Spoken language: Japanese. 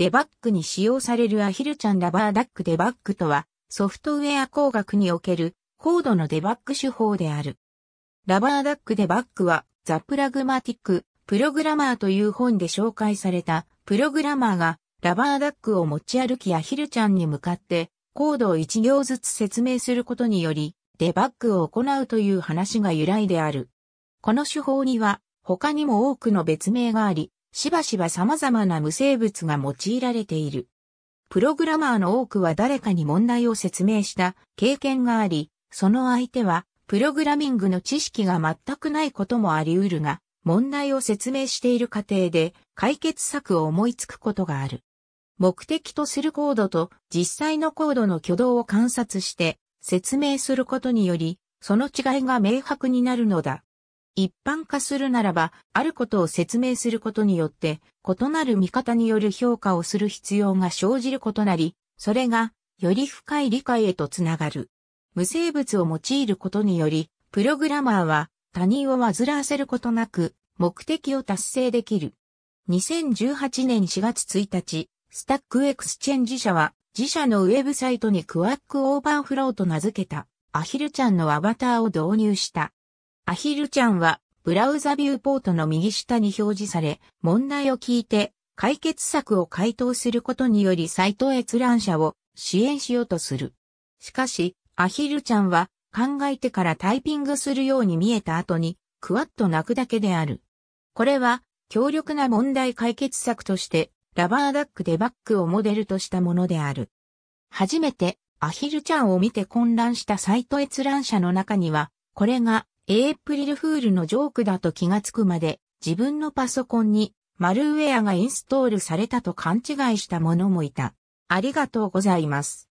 デバッグに使用されるアヒルちゃんラバーダックデバッグとは、ソフトウェア工学における高度のデバッグ手法である。ラバーダックデバッグは、ザ・プラグマティック・プログラマーという本で紹介された、プログラマーが、ラバーダックを持ち歩きアヒルちゃんに向かって、コードを一行ずつ説明することにより、デバッグを行うという話が由来である。この手法には、他にも多くの別名があり、しばしば様々な無生物が用いられている。プログラマーの多くは誰かに問題を説明した経験があり、その相手はプログラミングの知識が全くないこともあり得るが、問題を説明している過程で解決策を思いつくことがある。目的とするコードと実際のコードの挙動を観察して説明することにより、その違いが明白になるのだ。一般化するならば、あることを説明することによって、異なる見方による評価をする必要が生じることなり、それが、より深い理解へとつながる。無生物を用いることにより、プログラマーは他人を煩わせることなく目的を達成できる。2018年4月1日、スタックエクスチェンジ社は自社のウェブサイトにクワックオーバーフローと名付けたアヒルちゃんのアバターを導入した。アヒルちゃんは、ブラウザビューポートの右下に表示され、問題を聞いて、解決策を回答することによりサイト閲覧者を支援しようとする。しかし、アヒルちゃんは考えてからタイピングするように見えた後に、クワッと泣くだけである。これは、強力な問題解決策として、ラバーダックでバックをモデルとしたものである。初めて、アヒルちゃんを見て混乱したサイト閲覧者の中には、これがエイプリルフールのジョークだと気がつくまで自分のパソコンにマルウェアがインストールされたと勘違いした者もいた。ありがとうございます。